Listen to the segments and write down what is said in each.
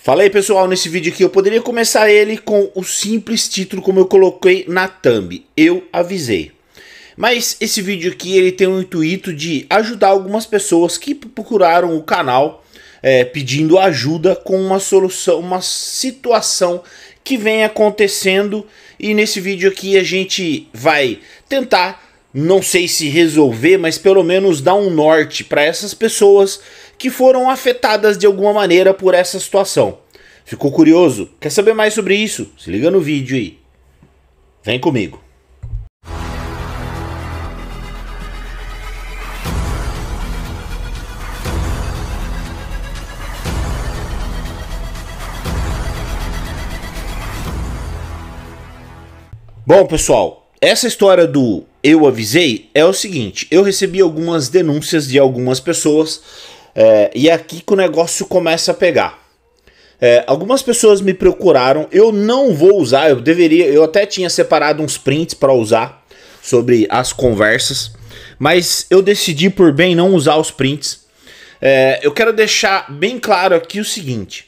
Fala aí pessoal, nesse vídeo aqui eu poderia começar ele com o simples título como eu coloquei na thumb, eu avisei. Mas esse vídeo aqui ele tem o intuito de ajudar algumas pessoas que procuraram o canal é, pedindo ajuda com uma solução, uma situação que vem acontecendo e nesse vídeo aqui a gente vai tentar, não sei se resolver, mas pelo menos dar um norte para essas pessoas que foram afetadas de alguma maneira por essa situação. Ficou curioso? Quer saber mais sobre isso? Se liga no vídeo aí. Vem comigo. Bom, pessoal, essa história do eu avisei é o seguinte: eu recebi algumas denúncias de algumas pessoas é, e é aqui que o negócio começa a pegar. É, algumas pessoas me procuraram, eu não vou usar, eu deveria, eu até tinha separado uns prints para usar sobre as conversas, mas eu decidi por bem não usar os prints. É, eu quero deixar bem claro aqui o seguinte: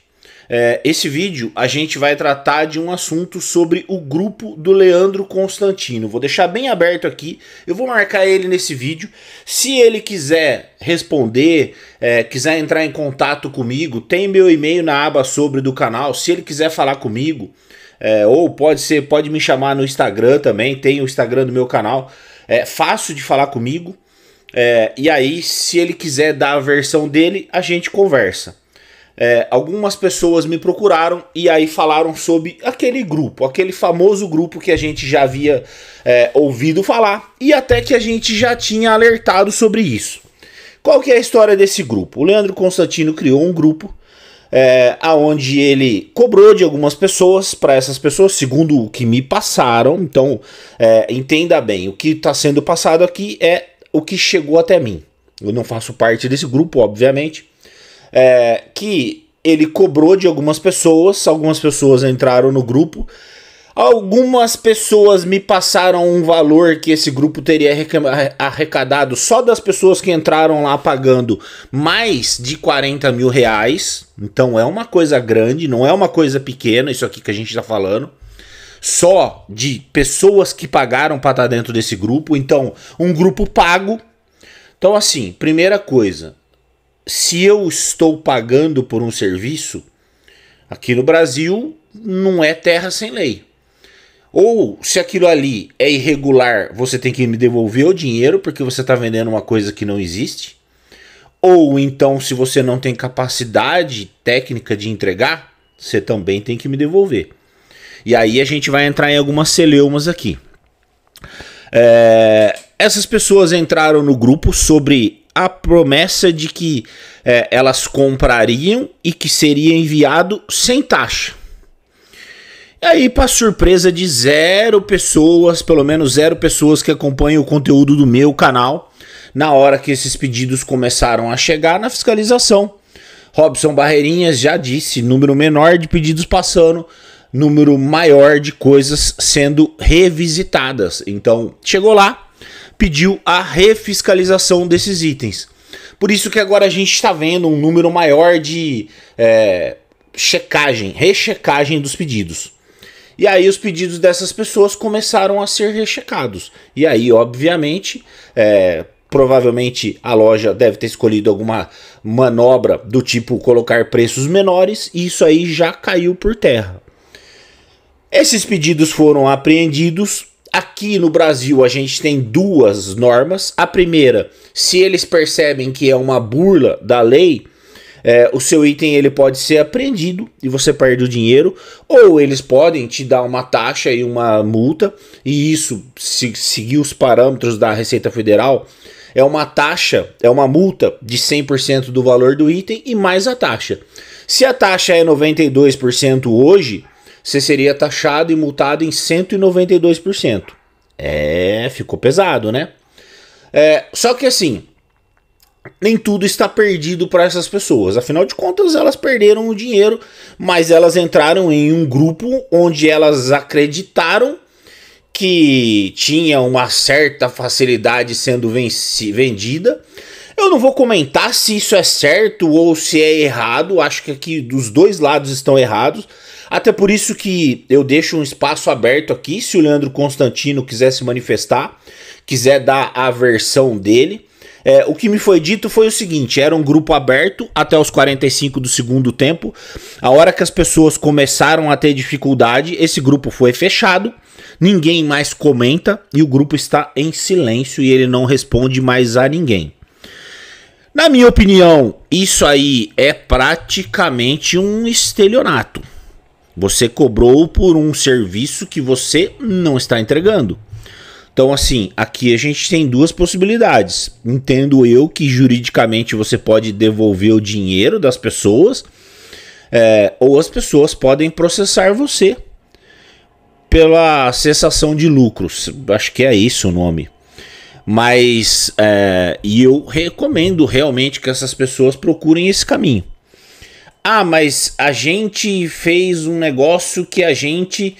é, esse vídeo a gente vai tratar de um assunto sobre o grupo do Leandro Constantino. Vou deixar bem aberto aqui, eu vou marcar ele nesse vídeo. Se ele quiser responder, é, quiser entrar em contato comigo, tem meu e-mail na aba sobre do canal. Se ele quiser falar comigo, é, ou pode ser, pode me chamar no Instagram também, tem o Instagram do meu canal. É fácil de falar comigo. É, e aí, se ele quiser dar a versão dele, a gente conversa é, algumas pessoas me procuraram e aí falaram sobre aquele grupo, aquele famoso grupo que a gente já havia é, ouvido falar e até que a gente já tinha alertado sobre isso. Qual que é a história desse grupo? O Leandro Constantino criou um grupo é, aonde ele cobrou de algumas pessoas para essas pessoas, segundo o que me passaram. Então é, entenda bem, o que está sendo passado aqui é o que chegou até mim. Eu não faço parte desse grupo, obviamente é, que ele cobrou de algumas pessoas, algumas pessoas entraram no grupo. Algumas pessoas me passaram um valor que esse grupo teria arrecadado só das pessoas que entraram lá pagando mais de 40 mil reais. Então é uma coisa grande, não é uma coisa pequena, isso aqui que a gente está falando. Só de pessoas que pagaram para estar tá dentro desse grupo. Então, um grupo pago. Então, assim, primeira coisa, se eu estou pagando por um serviço, aqui no Brasil não é terra sem lei. Ou se aquilo ali é irregular, você tem que me devolver o dinheiro porque você está vendendo uma coisa que não existe. Ou então, se você não tem capacidade técnica de entregar, você também tem que me devolver. E aí a gente vai entrar em algumas celeumas aqui. É, essas pessoas entraram no grupo sobre a promessa de que é, elas comprariam e que seria enviado sem taxa. E aí, para surpresa de zero pessoas, pelo menos zero pessoas que acompanham o conteúdo do meu canal, na hora que esses pedidos começaram a chegar na fiscalização. Robson Barreirinhas já disse: número menor de pedidos passando, número maior de coisas sendo revisitadas. Então, chegou lá, pediu a refiscalização desses itens. Por isso que agora a gente está vendo um número maior de é, checagem, rechecagem dos pedidos. E aí os pedidos dessas pessoas começaram a ser rechecados. E aí, obviamente, é, provavelmente a loja deve ter escolhido alguma manobra do tipo colocar preços menores, e isso aí já caiu por terra. Esses pedidos foram apreendidos Aqui no Brasil a gente tem duas normas. A primeira, se eles percebem que é uma burla da lei, é, o seu item ele pode ser apreendido e você perde o dinheiro, ou eles podem te dar uma taxa e uma multa, e isso, se seguir os parâmetros da Receita Federal, é uma taxa, é uma multa de 100% do valor do item e mais a taxa. Se a taxa é 92% hoje, você seria taxado e multado em 192%. É, ficou pesado, né? É, só que assim, nem tudo está perdido para essas pessoas. Afinal de contas, elas perderam o dinheiro, mas elas entraram em um grupo onde elas acreditaram que tinha uma certa facilidade sendo vendida. Eu não vou comentar se isso é certo ou se é errado, acho que aqui dos dois lados estão errados. Até por isso que eu deixo um espaço aberto aqui, se o Leandro Constantino quiser se manifestar, quiser dar a versão dele. É, o que me foi dito foi o seguinte: era um grupo aberto até os 45 do segundo tempo. A hora que as pessoas começaram a ter dificuldade, esse grupo foi fechado. Ninguém mais comenta e o grupo está em silêncio e ele não responde mais a ninguém. Na minha opinião, isso aí é praticamente um estelionato. Você cobrou por um serviço que você não está entregando. Então, assim, aqui a gente tem duas possibilidades. Entendo eu que juridicamente você pode devolver o dinheiro das pessoas, é, ou as pessoas podem processar você pela cessação de lucros. Acho que é isso o nome. Mas, é, e eu recomendo realmente que essas pessoas procurem esse caminho. Ah, mas a gente fez um negócio que a gente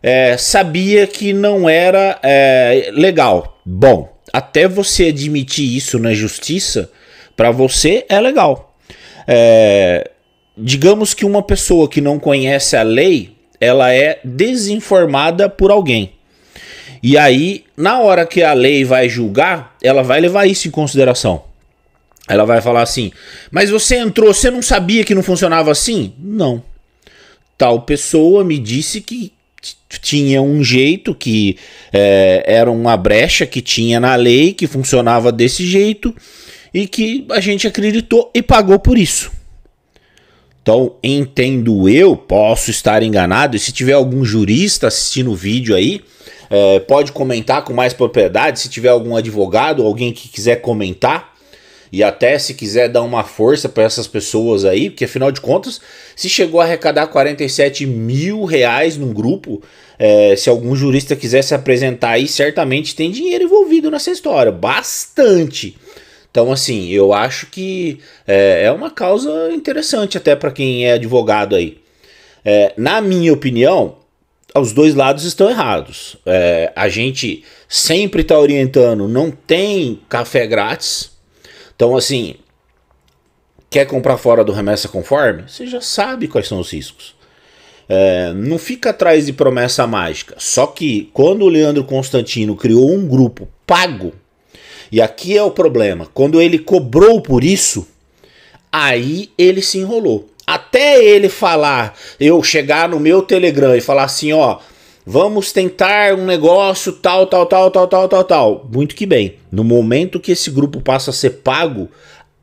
é, sabia que não era é, legal. Bom, até você admitir isso na justiça, para você é legal. É, digamos que uma pessoa que não conhece a lei, ela é desinformada por alguém. E aí, na hora que a lei vai julgar, ela vai levar isso em consideração. Ela vai falar assim: Mas você entrou, você não sabia que não funcionava assim? Não. Tal pessoa me disse que tinha um jeito que é, era uma brecha que tinha na lei que funcionava desse jeito e que a gente acreditou e pagou por isso. Então, entendo eu, posso estar enganado, e se tiver algum jurista assistindo o vídeo aí, é, pode comentar com mais propriedade. Se tiver algum advogado, alguém que quiser comentar, e até se quiser dar uma força para essas pessoas aí, porque afinal de contas, se chegou a arrecadar 47 mil reais num grupo, é, se algum jurista quiser se apresentar aí, certamente tem dinheiro envolvido nessa história. Bastante. Então, assim, eu acho que é, é uma causa interessante até para quem é advogado aí. É, na minha opinião, os dois lados estão errados. É, a gente sempre está orientando, não tem café grátis, então, assim, quer comprar fora do remessa conforme? Você já sabe quais são os riscos. É, não fica atrás de promessa mágica. Só que quando o Leandro Constantino criou um grupo pago, e aqui é o problema, quando ele cobrou por isso, aí ele se enrolou. Até ele falar, eu chegar no meu Telegram e falar assim, ó, vamos tentar um negócio tal, tal, tal, tal, tal, tal, tal. Muito que bem. No momento que esse grupo passa a ser pago,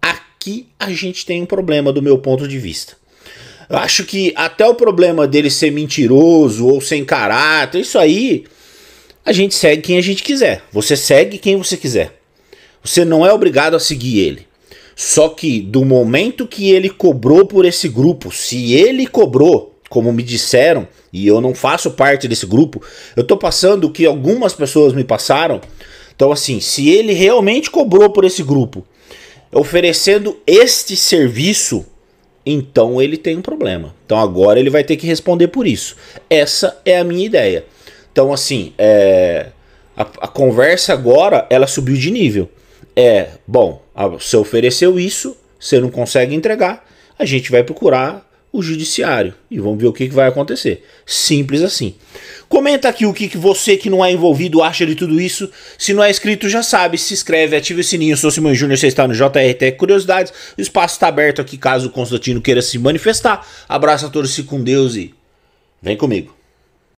aqui a gente tem um problema do meu ponto de vista. Eu acho que até o problema dele ser mentiroso ou sem caráter, isso aí a gente segue quem a gente quiser. Você segue quem você quiser. Você não é obrigado a seguir ele. Só que do momento que ele cobrou por esse grupo, se ele cobrou, como me disseram, e eu não faço parte desse grupo, eu tô passando o que algumas pessoas me passaram. Então, assim, se ele realmente cobrou por esse grupo, oferecendo este serviço, então ele tem um problema. Então agora ele vai ter que responder por isso. Essa é a minha ideia. Então, assim, é... a, a conversa agora ela subiu de nível. É, bom, você ofereceu isso, você não consegue entregar, a gente vai procurar o judiciário. E vamos ver o que, que vai acontecer. Simples assim. Comenta aqui o que, que você que não é envolvido acha de tudo isso. Se não é inscrito, já sabe. Se inscreve, ativa o sininho. Eu sou Simão Júnior, você está no JRT Curiosidades. O espaço está aberto aqui caso o Constantino queira se manifestar. Abraço a todos, se com Deus e vem comigo.